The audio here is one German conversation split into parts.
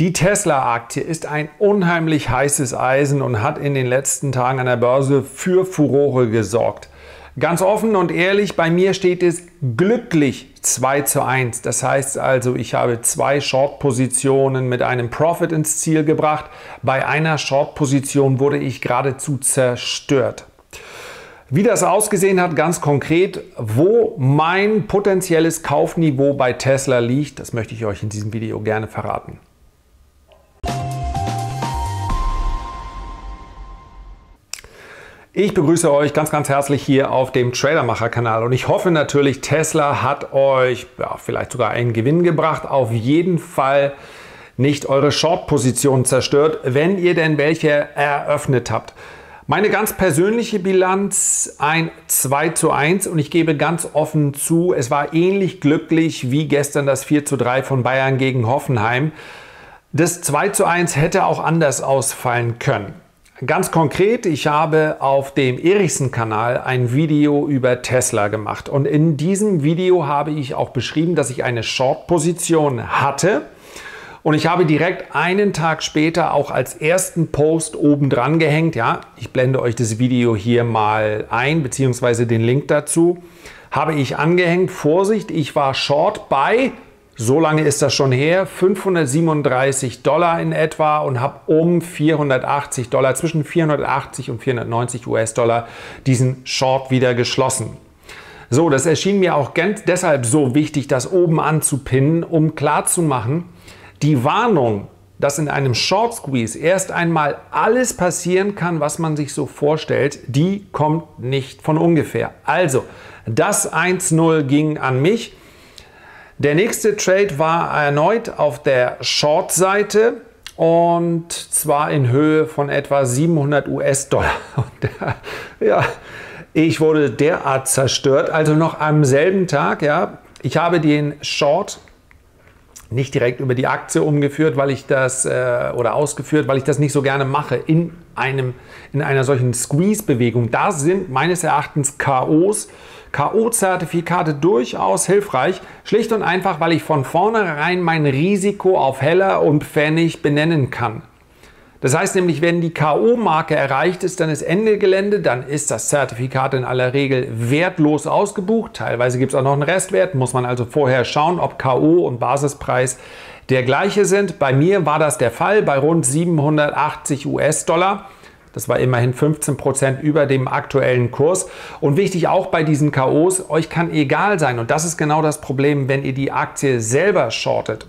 Die Tesla-Aktie ist ein unheimlich heißes Eisen und hat in den letzten Tagen an der Börse für Furore gesorgt. Ganz offen und ehrlich, bei mir steht es glücklich 2 zu 1. Das heißt also, ich habe zwei Short-Positionen mit einem Profit ins Ziel gebracht. Bei einer Short-Position wurde ich geradezu zerstört. Wie das ausgesehen hat, ganz konkret, wo mein potenzielles Kaufniveau bei Tesla liegt, das möchte ich euch in diesem Video gerne verraten. Ich begrüße euch ganz, ganz herzlich hier auf dem Tradermacher-Kanal und ich hoffe natürlich, Tesla hat euch ja, vielleicht sogar einen Gewinn gebracht. Auf jeden Fall nicht eure Short-Position zerstört, wenn ihr denn welche eröffnet habt. Meine ganz persönliche Bilanz ein 2 zu 1 und ich gebe ganz offen zu, es war ähnlich glücklich wie gestern das 4 zu 3 von Bayern gegen Hoffenheim. Das 2 zu 1 hätte auch anders ausfallen können. Ganz konkret, ich habe auf dem Erichsen-Kanal ein Video über Tesla gemacht und in diesem Video habe ich auch beschrieben, dass ich eine Short-Position hatte und ich habe direkt einen Tag später auch als ersten Post oben dran gehängt. Ja, ich blende euch das Video hier mal ein, beziehungsweise den Link dazu. Habe ich angehängt, Vorsicht, ich war Short bei so lange ist das schon her, 537 Dollar in etwa und habe um 480 Dollar, zwischen 480 und 490 US-Dollar diesen Short wieder geschlossen. So, das erschien mir auch ganz deshalb so wichtig, das oben anzupinnen, um klarzumachen, die Warnung, dass in einem Short Squeeze erst einmal alles passieren kann, was man sich so vorstellt, die kommt nicht von ungefähr. Also, das 1-0 ging an mich. Der nächste Trade war erneut auf der Short-Seite und zwar in Höhe von etwa 700 US-Dollar. ja, ich wurde derart zerstört, also noch am selben Tag, ja, ich habe den Short nicht direkt über die Aktie umgeführt, weil ich das äh, oder ausgeführt, weil ich das nicht so gerne mache in einem in einer solchen Squeeze Bewegung. Da sind meines Erachtens KOs K.O.-Zertifikate durchaus hilfreich, schlicht und einfach, weil ich von vornherein mein Risiko auf Heller und Pfennig benennen kann. Das heißt nämlich, wenn die K.O.-Marke erreicht ist, dann ist Ende Gelände, dann ist das Zertifikat in aller Regel wertlos ausgebucht. Teilweise gibt es auch noch einen Restwert, muss man also vorher schauen, ob K.O. und Basispreis der gleiche sind. Bei mir war das der Fall bei rund 780 US-Dollar. Das war immerhin 15 Prozent über dem aktuellen Kurs. Und wichtig auch bei diesen KOs, euch kann egal sein. Und das ist genau das Problem, wenn ihr die Aktie selber shortet,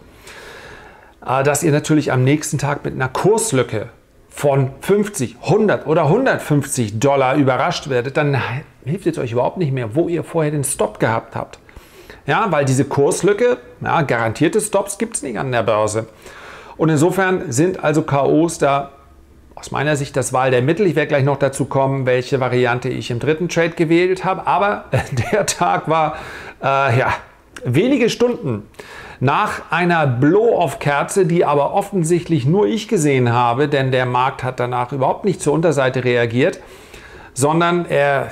ah, dass ihr natürlich am nächsten Tag mit einer Kurslücke von 50, 100 oder 150 Dollar überrascht werdet, dann hilft es euch überhaupt nicht mehr, wo ihr vorher den Stop gehabt habt. Ja, weil diese Kurslücke, ja, garantierte Stops gibt es nicht an der Börse. Und insofern sind also KOs da aus meiner Sicht das Wahl der Mittel. Ich werde gleich noch dazu kommen, welche Variante ich im dritten Trade gewählt habe. Aber äh, der Tag war, äh, ja, wenige Stunden nach einer Blow-off-Kerze, die aber offensichtlich nur ich gesehen habe, denn der Markt hat danach überhaupt nicht zur Unterseite reagiert, sondern er,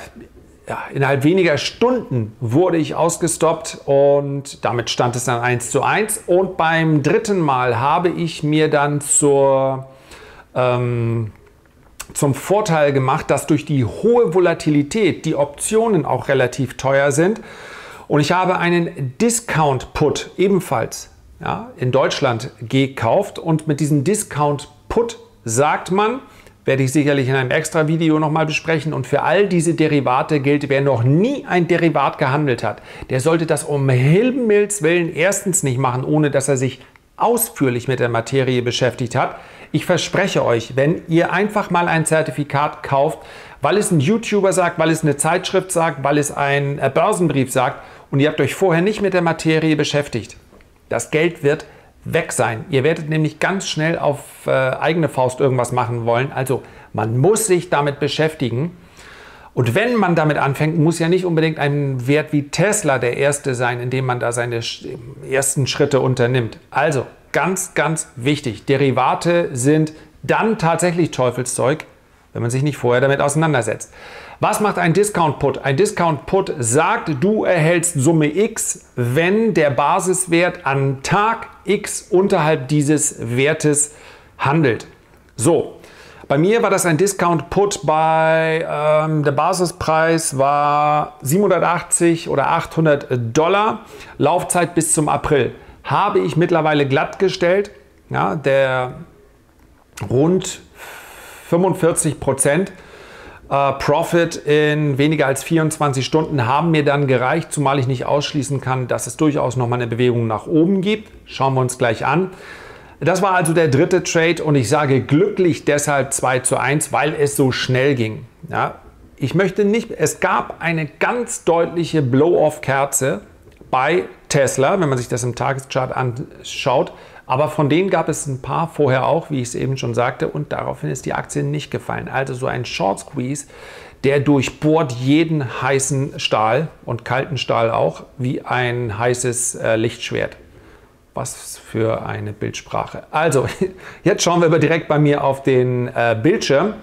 ja, innerhalb weniger Stunden wurde ich ausgestoppt und damit stand es dann 1 zu 1. Und beim dritten Mal habe ich mir dann zur ähm, zum Vorteil gemacht, dass durch die hohe Volatilität die Optionen auch relativ teuer sind. Und ich habe einen Discount-Put ebenfalls ja, in Deutschland gekauft. Und mit diesem Discount-Put sagt man, werde ich sicherlich in einem extra Video nochmal besprechen. Und für all diese Derivate gilt, wer noch nie ein Derivat gehandelt hat, der sollte das um Himmels Willen erstens nicht machen, ohne dass er sich ausführlich mit der Materie beschäftigt hat. Ich verspreche euch, wenn ihr einfach mal ein Zertifikat kauft, weil es ein YouTuber sagt, weil es eine Zeitschrift sagt, weil es ein äh, Börsenbrief sagt und ihr habt euch vorher nicht mit der Materie beschäftigt, das Geld wird weg sein. Ihr werdet nämlich ganz schnell auf äh, eigene Faust irgendwas machen wollen. Also man muss sich damit beschäftigen. Und wenn man damit anfängt, muss ja nicht unbedingt ein Wert wie Tesla der erste sein, indem man da seine ersten Schritte unternimmt. Also ganz, ganz wichtig. Derivate sind dann tatsächlich Teufelszeug, wenn man sich nicht vorher damit auseinandersetzt. Was macht ein Discount-Put? Ein Discount-Put sagt, du erhältst Summe X, wenn der Basiswert an Tag X unterhalb dieses Wertes handelt. So, bei mir war das ein Discount-Put bei, ähm, der Basispreis war 780 oder 800 Dollar, Laufzeit bis zum April habe ich mittlerweile glattgestellt. Ja, der rund 45 Prozent äh, Profit in weniger als 24 Stunden haben mir dann gereicht, zumal ich nicht ausschließen kann, dass es durchaus nochmal eine Bewegung nach oben gibt. Schauen wir uns gleich an. Das war also der dritte Trade und ich sage glücklich deshalb 2 zu 1, weil es so schnell ging. Ja, ich möchte nicht, es gab eine ganz deutliche Blow-off-Kerze bei Tesla, wenn man sich das im Tageschart anschaut. Aber von denen gab es ein paar vorher auch, wie ich es eben schon sagte, und daraufhin ist die Aktie nicht gefallen. Also so ein Short Squeeze, der durchbohrt jeden heißen Stahl und kalten Stahl auch wie ein heißes äh, Lichtschwert. Was für eine Bildsprache. Also, jetzt schauen wir aber direkt bei mir auf den äh, Bildschirm.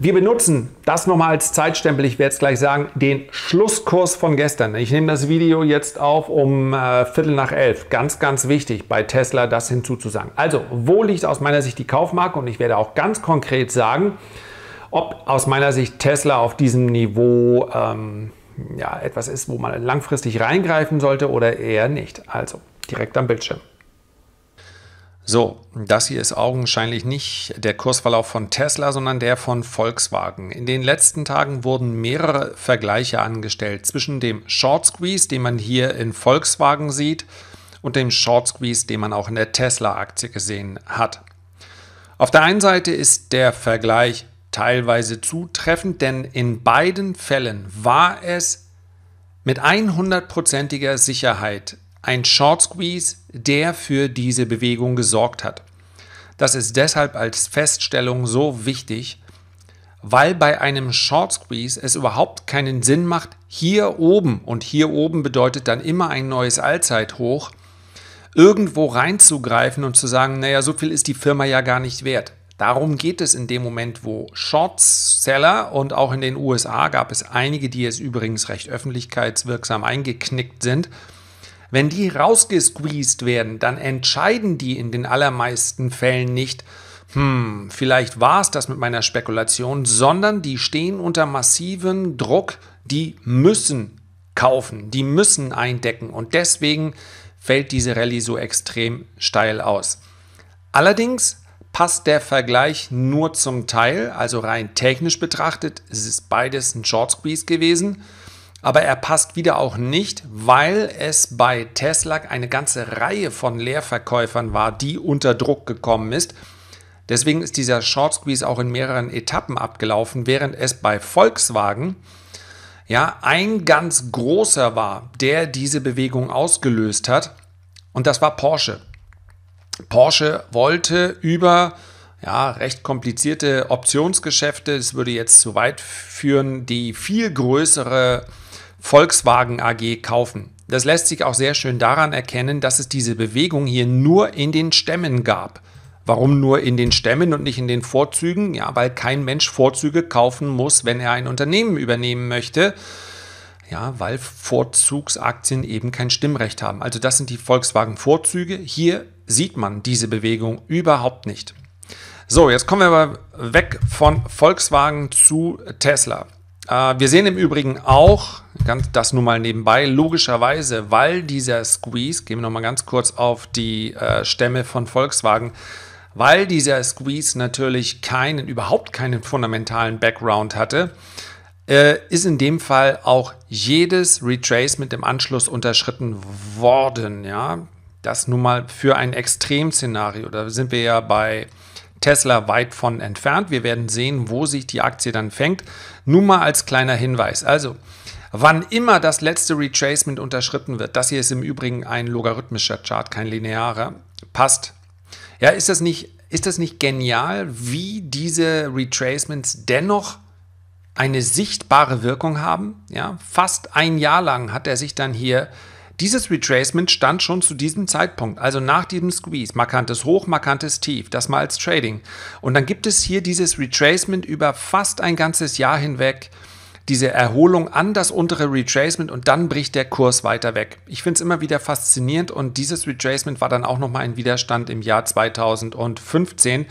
Wir benutzen das nochmal als Zeitstempel. Ich werde es gleich sagen, den Schlusskurs von gestern. Ich nehme das Video jetzt auf um äh, Viertel nach elf. Ganz, ganz wichtig bei Tesla das hinzuzusagen. Also, wo liegt aus meiner Sicht die Kaufmarke? Und ich werde auch ganz konkret sagen, ob aus meiner Sicht Tesla auf diesem Niveau ähm, ja, etwas ist, wo man langfristig reingreifen sollte oder eher nicht. Also, direkt am Bildschirm. So, das hier ist augenscheinlich nicht der Kursverlauf von Tesla, sondern der von Volkswagen. In den letzten Tagen wurden mehrere Vergleiche angestellt zwischen dem Short Squeeze, den man hier in Volkswagen sieht, und dem Short Squeeze, den man auch in der Tesla-Aktie gesehen hat. Auf der einen Seite ist der Vergleich teilweise zutreffend, denn in beiden Fällen war es mit 100%iger Sicherheit ein Short Squeeze, der für diese Bewegung gesorgt hat. Das ist deshalb als Feststellung so wichtig, weil bei einem Short Squeeze es überhaupt keinen Sinn macht, hier oben, und hier oben bedeutet dann immer ein neues Allzeithoch, irgendwo reinzugreifen und zu sagen, naja, so viel ist die Firma ja gar nicht wert. Darum geht es in dem Moment, wo Shortseller und auch in den USA gab es einige, die es übrigens recht öffentlichkeitswirksam eingeknickt sind, wenn die rausgesqueezed werden, dann entscheiden die in den allermeisten Fällen nicht, hm, vielleicht war es das mit meiner Spekulation, sondern die stehen unter massivem Druck, die müssen kaufen, die müssen eindecken und deswegen fällt diese Rallye so extrem steil aus. Allerdings passt der Vergleich nur zum Teil, also rein technisch betrachtet, es ist beides ein Short Squeeze gewesen. Aber er passt wieder auch nicht, weil es bei Tesla eine ganze Reihe von Leerverkäufern war, die unter Druck gekommen ist. Deswegen ist dieser Short Squeeze auch in mehreren Etappen abgelaufen, während es bei Volkswagen ja ein ganz großer war, der diese Bewegung ausgelöst hat. Und das war Porsche. Porsche wollte über ja, recht komplizierte Optionsgeschäfte, es würde jetzt zu weit führen, die viel größere Volkswagen AG kaufen. Das lässt sich auch sehr schön daran erkennen, dass es diese Bewegung hier nur in den Stämmen gab. Warum nur in den Stämmen und nicht in den Vorzügen? Ja, weil kein Mensch Vorzüge kaufen muss, wenn er ein Unternehmen übernehmen möchte. Ja, weil Vorzugsaktien eben kein Stimmrecht haben. Also das sind die Volkswagen-Vorzüge. Hier sieht man diese Bewegung überhaupt nicht. So, jetzt kommen wir aber weg von Volkswagen zu Tesla. Äh, wir sehen im Übrigen auch, ganz das nur mal nebenbei, logischerweise, weil dieser Squeeze, gehen wir nochmal ganz kurz auf die äh, Stämme von Volkswagen, weil dieser Squeeze natürlich keinen, überhaupt keinen fundamentalen Background hatte, äh, ist in dem Fall auch jedes Retracement im Anschluss unterschritten worden. Ja? Das nun mal für ein Extremszenario. Da sind wir ja bei Tesla weit von entfernt. Wir werden sehen, wo sich die Aktie dann fängt. Nur mal als kleiner Hinweis. Also, wann immer das letzte Retracement unterschritten wird, das hier ist im Übrigen ein logarithmischer Chart, kein linearer, passt. Ja, ist das nicht, ist das nicht genial, wie diese Retracements dennoch eine sichtbare Wirkung haben? Ja, fast ein Jahr lang hat er sich dann hier äh, dieses Retracement stand schon zu diesem Zeitpunkt, also nach diesem Squeeze, markantes Hoch, markantes Tief, das mal als Trading. Und dann gibt es hier dieses Retracement über fast ein ganzes Jahr hinweg, diese Erholung an das untere Retracement und dann bricht der Kurs weiter weg. Ich finde es immer wieder faszinierend und dieses Retracement war dann auch nochmal ein Widerstand im Jahr 2015.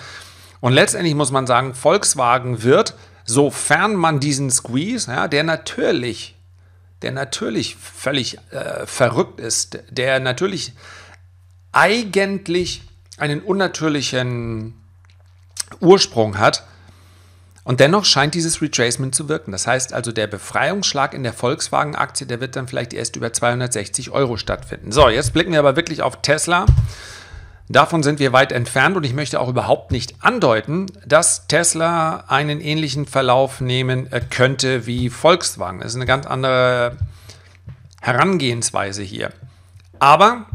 Und letztendlich muss man sagen, Volkswagen wird, sofern man diesen Squeeze, ja, der natürlich der natürlich völlig äh, verrückt ist, der natürlich eigentlich einen unnatürlichen Ursprung hat. Und dennoch scheint dieses Retracement zu wirken. Das heißt also, der Befreiungsschlag in der Volkswagen-Aktie, der wird dann vielleicht erst über 260 Euro stattfinden. So, jetzt blicken wir aber wirklich auf Tesla. Davon sind wir weit entfernt und ich möchte auch überhaupt nicht andeuten, dass Tesla einen ähnlichen Verlauf nehmen äh, könnte wie Volkswagen. Das ist eine ganz andere Herangehensweise hier. Aber,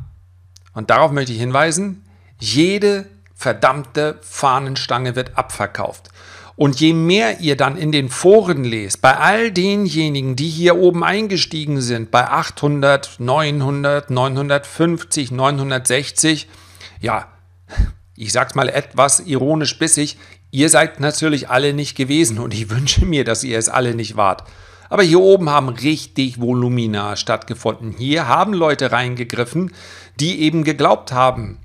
und darauf möchte ich hinweisen, jede verdammte Fahnenstange wird abverkauft. Und je mehr ihr dann in den Foren lest, bei all denjenigen, die hier oben eingestiegen sind, bei 800, 900, 950, 960, ja, ich sag's mal etwas ironisch bissig, ihr seid natürlich alle nicht gewesen und ich wünsche mir, dass ihr es alle nicht wart. Aber hier oben haben richtig Volumina stattgefunden. Hier haben Leute reingegriffen, die eben geglaubt haben,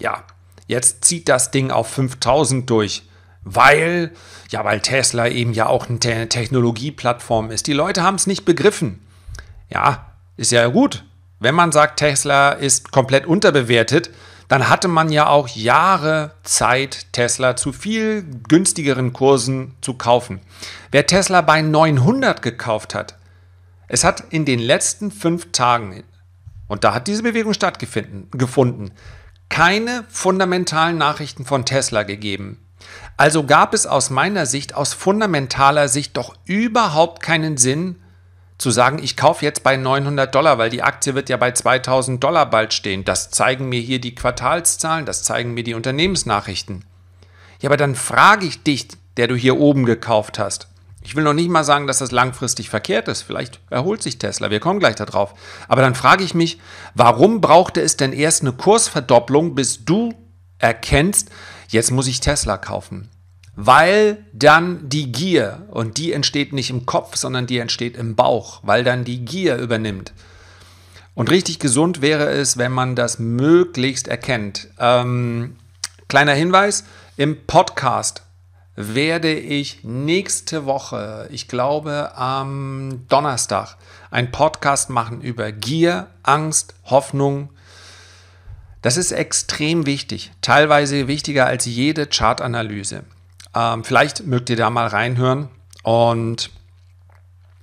ja, jetzt zieht das Ding auf 5000 durch. Weil, ja, weil Tesla eben ja auch eine Technologieplattform ist. Die Leute haben es nicht begriffen. Ja, ist ja gut. Wenn man sagt, Tesla ist komplett unterbewertet, dann hatte man ja auch Jahre Zeit, Tesla zu viel günstigeren Kursen zu kaufen. Wer Tesla bei 900 gekauft hat, es hat in den letzten fünf Tagen, und da hat diese Bewegung stattgefunden, keine fundamentalen Nachrichten von Tesla gegeben. Also gab es aus meiner Sicht, aus fundamentaler Sicht doch überhaupt keinen Sinn, zu sagen, ich kaufe jetzt bei 900 Dollar, weil die Aktie wird ja bei 2000 Dollar bald stehen. Das zeigen mir hier die Quartalszahlen, das zeigen mir die Unternehmensnachrichten. Ja, aber dann frage ich dich, der du hier oben gekauft hast. Ich will noch nicht mal sagen, dass das langfristig verkehrt ist. Vielleicht erholt sich Tesla. Wir kommen gleich darauf. Aber dann frage ich mich, warum brauchte es denn erst eine Kursverdopplung, bis du erkennst, jetzt muss ich Tesla kaufen? weil dann die Gier, und die entsteht nicht im Kopf, sondern die entsteht im Bauch, weil dann die Gier übernimmt. Und richtig gesund wäre es, wenn man das möglichst erkennt. Ähm, kleiner Hinweis, im Podcast werde ich nächste Woche, ich glaube am Donnerstag, einen Podcast machen über Gier, Angst, Hoffnung. Das ist extrem wichtig, teilweise wichtiger als jede Chartanalyse. Ähm, vielleicht mögt ihr da mal reinhören. Und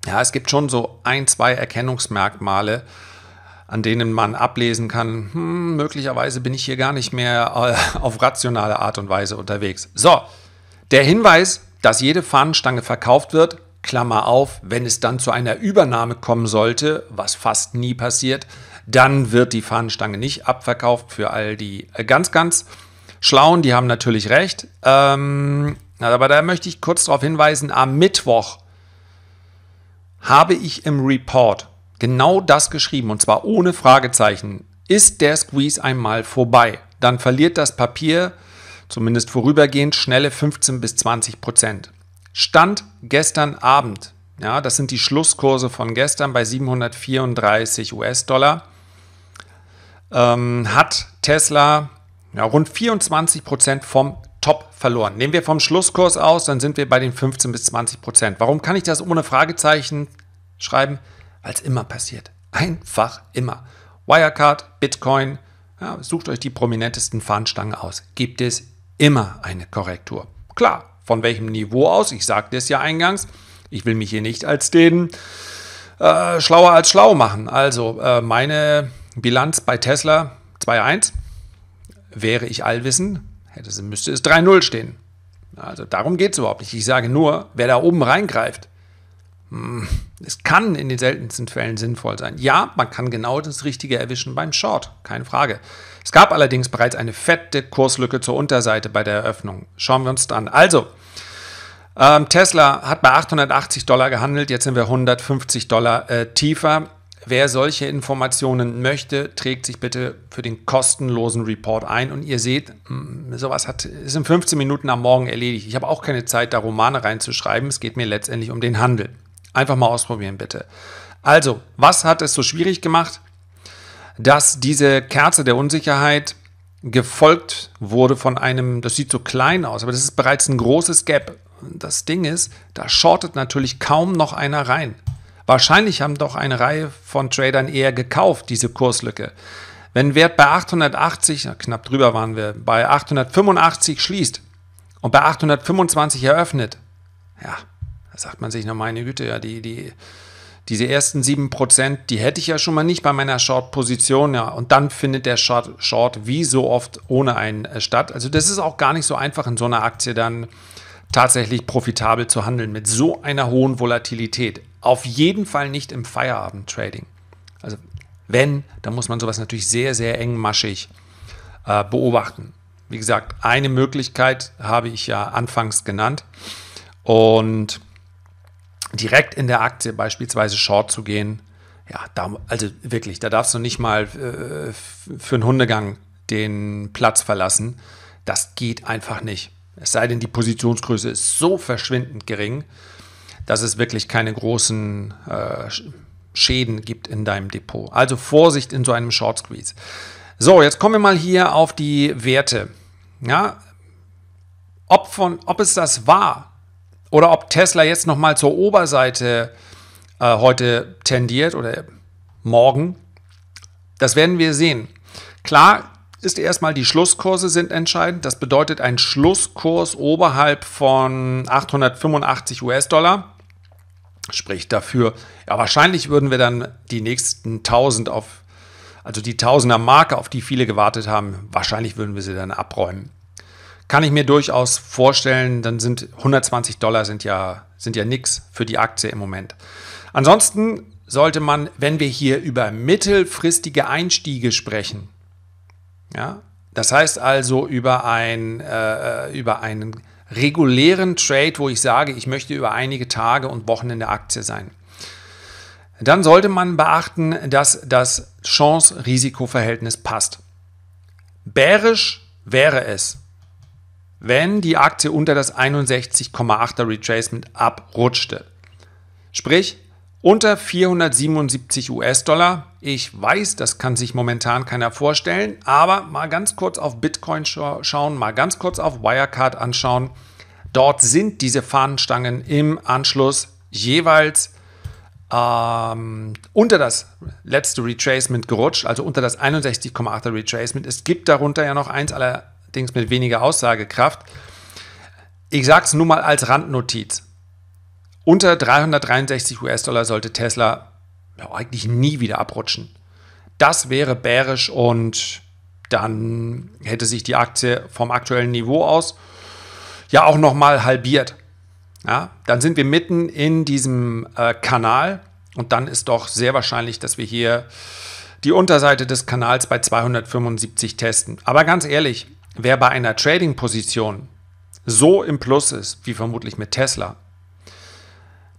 ja, es gibt schon so ein, zwei Erkennungsmerkmale, an denen man ablesen kann, hm, möglicherweise bin ich hier gar nicht mehr äh, auf rationale Art und Weise unterwegs. So, der Hinweis, dass jede Fahnenstange verkauft wird, Klammer auf, wenn es dann zu einer Übernahme kommen sollte, was fast nie passiert, dann wird die Fahnenstange nicht abverkauft für all die äh, ganz, ganz Schlauen, die haben natürlich recht. Ähm, aber da möchte ich kurz darauf hinweisen, am Mittwoch habe ich im Report genau das geschrieben, und zwar ohne Fragezeichen. Ist der Squeeze einmal vorbei, dann verliert das Papier zumindest vorübergehend schnelle 15 bis 20 Prozent. Stand gestern Abend, ja, das sind die Schlusskurse von gestern bei 734 US-Dollar, ähm, hat Tesla ja, rund 24 Prozent vom Top verloren. Nehmen wir vom Schlusskurs aus, dann sind wir bei den 15 bis 20 Prozent. Warum kann ich das ohne Fragezeichen schreiben? Weil es immer passiert. Einfach immer. Wirecard, Bitcoin, ja, sucht euch die prominentesten Fahnenstangen aus. Gibt es immer eine Korrektur. Klar, von welchem Niveau aus? Ich sagte es ja eingangs. Ich will mich hier nicht als den äh, schlauer als schlau machen. Also äh, meine Bilanz bei Tesla 2,1 Wäre ich allwissend, hätte, müsste es 3-0 stehen. Also darum geht es überhaupt nicht. Ich sage nur, wer da oben reingreift, hm, es kann in den seltensten Fällen sinnvoll sein. Ja, man kann genau das Richtige erwischen beim Short, keine Frage. Es gab allerdings bereits eine fette Kurslücke zur Unterseite bei der Eröffnung. Schauen wir uns das Also, ähm, Tesla hat bei 880 Dollar gehandelt, jetzt sind wir 150 Dollar äh, tiefer. Wer solche Informationen möchte, trägt sich bitte für den kostenlosen Report ein. Und ihr seht, mm, sowas hat, ist in 15 Minuten am Morgen erledigt. Ich habe auch keine Zeit, da Romane reinzuschreiben. Es geht mir letztendlich um den Handel. Einfach mal ausprobieren, bitte. Also, was hat es so schwierig gemacht, dass diese Kerze der Unsicherheit gefolgt wurde von einem, das sieht so klein aus, aber das ist bereits ein großes Gap. Das Ding ist, da shortet natürlich kaum noch einer rein. Wahrscheinlich haben doch eine Reihe von Tradern eher gekauft, diese Kurslücke. Wenn Wert bei 880, knapp drüber waren wir, bei 885 schließt und bei 825 eröffnet, ja, da sagt man sich noch meine Güte, ja, die, die, diese ersten 7%, die hätte ich ja schon mal nicht bei meiner Short-Position. Ja. Und dann findet der Short, Short wie so oft ohne einen äh, statt. Also das ist auch gar nicht so einfach, in so einer Aktie dann tatsächlich profitabel zu handeln mit so einer hohen Volatilität auf jeden Fall nicht im Feierabend-Trading. Also wenn, dann muss man sowas natürlich sehr, sehr engmaschig äh, beobachten. Wie gesagt, eine Möglichkeit habe ich ja anfangs genannt. Und direkt in der Aktie beispielsweise Short zu gehen, ja, da, also wirklich, da darfst du nicht mal äh, für einen Hundegang den Platz verlassen. Das geht einfach nicht. Es sei denn, die Positionsgröße ist so verschwindend gering, dass es wirklich keine großen äh, Schäden gibt in deinem Depot. Also Vorsicht in so einem Short Squeeze. So, jetzt kommen wir mal hier auf die Werte. Ja, ob, von, ob es das war oder ob Tesla jetzt nochmal zur Oberseite äh, heute tendiert oder morgen, das werden wir sehen. Klar ist erstmal, die Schlusskurse sind entscheidend. Das bedeutet, ein Schlusskurs oberhalb von 885 US-Dollar spricht dafür. Ja, wahrscheinlich würden wir dann die nächsten 1000 auf, also die Tausender Marke, auf die viele gewartet haben, wahrscheinlich würden wir sie dann abräumen. Kann ich mir durchaus vorstellen, dann sind 120 Dollar sind ja, sind ja nix für die Aktie im Moment. Ansonsten sollte man, wenn wir hier über mittelfristige Einstiege sprechen, ja, das heißt also über, ein, äh, äh über einen regulären Trade, wo ich sage, ich möchte über einige Tage und Wochen in der Aktie sein. Dann sollte man beachten, dass das Chance-Risiko-Verhältnis passt. Bärisch wäre es, wenn die Aktie unter das 61,8er Retracement abrutschte. Sprich, unter 477 US-Dollar ich weiß, das kann sich momentan keiner vorstellen, aber mal ganz kurz auf Bitcoin schauen, mal ganz kurz auf Wirecard anschauen. Dort sind diese Fahnenstangen im Anschluss jeweils ähm, unter das letzte Retracement gerutscht, also unter das 61,8er Retracement. Es gibt darunter ja noch eins, allerdings mit weniger Aussagekraft. Ich sage es nur mal als Randnotiz. Unter 363 US-Dollar sollte Tesla ja, eigentlich nie wieder abrutschen. Das wäre bärisch und dann hätte sich die Aktie vom aktuellen Niveau aus ja auch nochmal halbiert. Ja, dann sind wir mitten in diesem äh, Kanal und dann ist doch sehr wahrscheinlich, dass wir hier die Unterseite des Kanals bei 275 testen. Aber ganz ehrlich, wer bei einer Trading-Position so im Plus ist, wie vermutlich mit Tesla,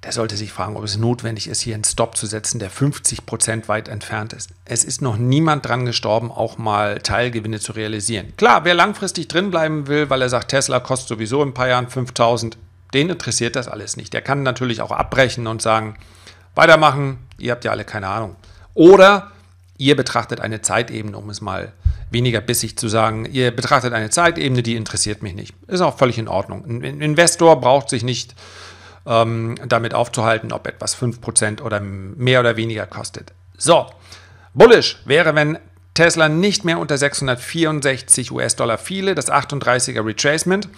der sollte sich fragen, ob es notwendig ist, hier einen Stop zu setzen, der 50 Prozent weit entfernt ist. Es ist noch niemand dran gestorben, auch mal Teilgewinne zu realisieren. Klar, wer langfristig drinbleiben will, weil er sagt, Tesla kostet sowieso in ein paar Jahren 5000, den interessiert das alles nicht. Der kann natürlich auch abbrechen und sagen, weitermachen, ihr habt ja alle keine Ahnung. Oder ihr betrachtet eine Zeitebene, um es mal weniger bissig zu sagen, ihr betrachtet eine Zeitebene, die interessiert mich nicht. Ist auch völlig in Ordnung. Ein Investor braucht sich nicht ähm, damit aufzuhalten, ob etwas 5% oder mehr oder weniger kostet. So, bullish wäre, wenn Tesla nicht mehr unter 664 US-Dollar fiele, das 38er Retracement.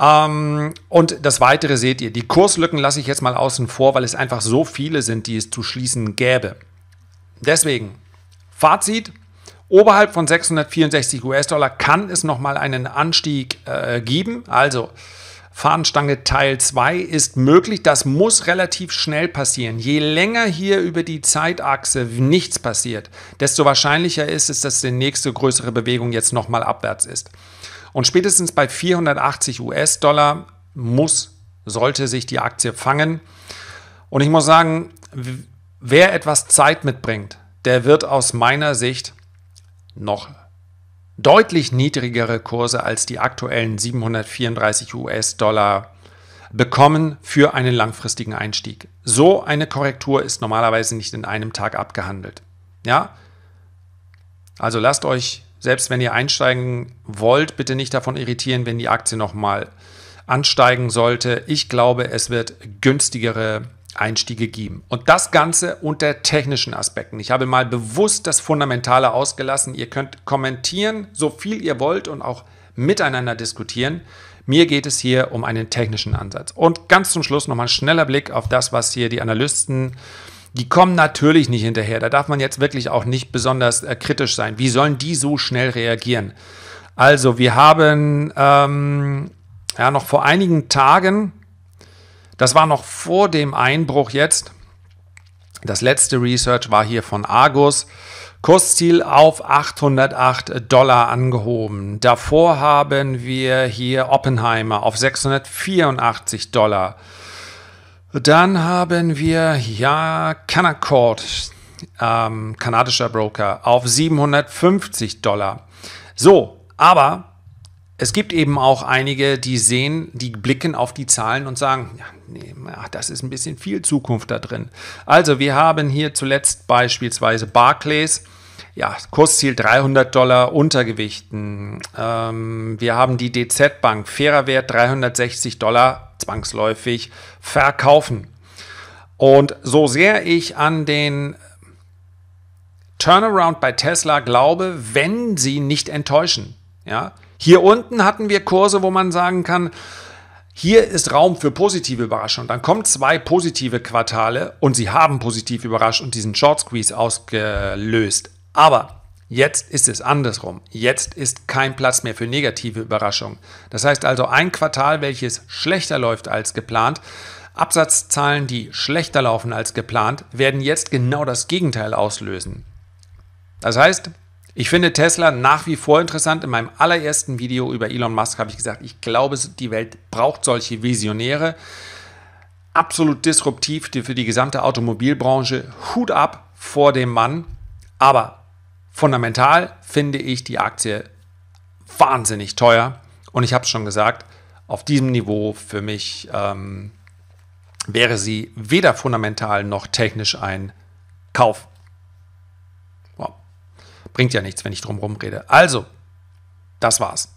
Ähm, und das Weitere seht ihr. Die Kurslücken lasse ich jetzt mal außen vor, weil es einfach so viele sind, die es zu schließen gäbe. Deswegen, Fazit, oberhalb von 664 US-Dollar kann es nochmal einen Anstieg äh, geben. Also Fahnenstange Teil 2 ist möglich. Das muss relativ schnell passieren. Je länger hier über die Zeitachse nichts passiert, desto wahrscheinlicher ist es, dass die nächste größere Bewegung jetzt nochmal abwärts ist. Und spätestens bei 480 US-Dollar muss, sollte sich die Aktie fangen. Und ich muss sagen, wer etwas Zeit mitbringt, der wird aus meiner Sicht noch deutlich niedrigere Kurse als die aktuellen 734 US-Dollar bekommen für einen langfristigen Einstieg. So eine Korrektur ist normalerweise nicht in einem Tag abgehandelt. Ja? Also lasst euch, selbst wenn ihr einsteigen wollt, bitte nicht davon irritieren, wenn die Aktie nochmal ansteigen sollte. Ich glaube, es wird günstigere Einstiege geben. Und das Ganze unter technischen Aspekten. Ich habe mal bewusst das Fundamentale ausgelassen. Ihr könnt kommentieren, so viel ihr wollt und auch miteinander diskutieren. Mir geht es hier um einen technischen Ansatz. Und ganz zum Schluss nochmal ein schneller Blick auf das, was hier die Analysten, die kommen natürlich nicht hinterher. Da darf man jetzt wirklich auch nicht besonders äh, kritisch sein. Wie sollen die so schnell reagieren? Also, wir haben ähm, ja, noch vor einigen Tagen das war noch vor dem Einbruch jetzt. Das letzte Research war hier von Argus. Kursziel auf 808 Dollar angehoben. Davor haben wir hier Oppenheimer auf 684 Dollar. Dann haben wir ja Canaccord, ähm, kanadischer Broker, auf 750 Dollar. So, aber es gibt eben auch einige, die sehen, die blicken auf die Zahlen und sagen, ja, nee, ach, das ist ein bisschen viel Zukunft da drin. Also wir haben hier zuletzt beispielsweise Barclays, ja, Kursziel 300 Dollar Untergewichten. Ähm, wir haben die DZ Bank, fairer Wert 360 Dollar, zwangsläufig verkaufen. Und so sehr ich an den Turnaround bei Tesla glaube, wenn sie nicht enttäuschen, ja, hier unten hatten wir Kurse, wo man sagen kann, hier ist Raum für positive Überraschungen. Dann kommen zwei positive Quartale und sie haben positiv überrascht und diesen Short Squeeze ausgelöst. Aber jetzt ist es andersrum. Jetzt ist kein Platz mehr für negative Überraschungen. Das heißt also ein Quartal, welches schlechter läuft als geplant, Absatzzahlen, die schlechter laufen als geplant, werden jetzt genau das Gegenteil auslösen. Das heißt, ich finde Tesla nach wie vor interessant. In meinem allerersten Video über Elon Musk habe ich gesagt, ich glaube, die Welt braucht solche Visionäre. Absolut disruptiv für die gesamte Automobilbranche. Hut ab vor dem Mann. Aber fundamental finde ich die Aktie wahnsinnig teuer. Und ich habe es schon gesagt, auf diesem Niveau für mich ähm, wäre sie weder fundamental noch technisch ein Kauf. Bringt ja nichts, wenn ich drum rede. Also, das war's.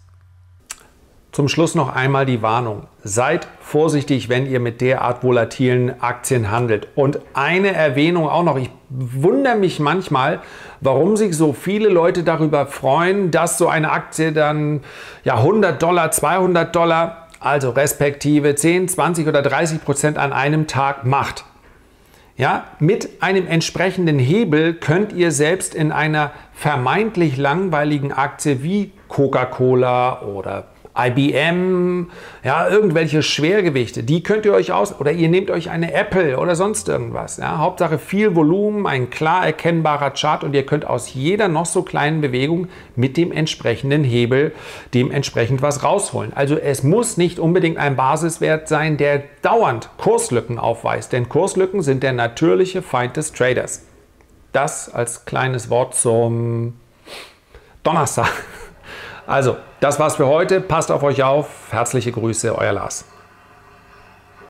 Zum Schluss noch einmal die Warnung. Seid vorsichtig, wenn ihr mit derart volatilen Aktien handelt. Und eine Erwähnung auch noch. Ich wundere mich manchmal, warum sich so viele Leute darüber freuen, dass so eine Aktie dann ja, 100 Dollar, 200 Dollar, also respektive 10, 20 oder 30 Prozent an einem Tag macht. Ja, mit einem entsprechenden Hebel könnt ihr selbst in einer vermeintlich langweiligen Aktie wie Coca-Cola oder IBM, ja, irgendwelche Schwergewichte, die könnt ihr euch aus, oder ihr nehmt euch eine Apple oder sonst irgendwas. Ja. Hauptsache viel Volumen, ein klar erkennbarer Chart und ihr könnt aus jeder noch so kleinen Bewegung mit dem entsprechenden Hebel dementsprechend was rausholen. Also es muss nicht unbedingt ein Basiswert sein, der dauernd Kurslücken aufweist, denn Kurslücken sind der natürliche Feind des Traders. Das als kleines Wort zum Donnerstag. Also, das war's für heute. Passt auf euch auf. Herzliche Grüße, euer Lars.